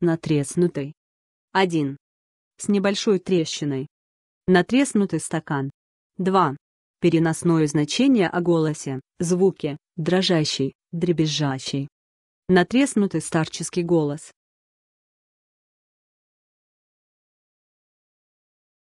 Натреснутый. 1. С небольшой трещиной. Натреснутый стакан. 2. Переносное значение о голосе, звуке, дрожащий, дребезжащий. Натреснутый старческий голос.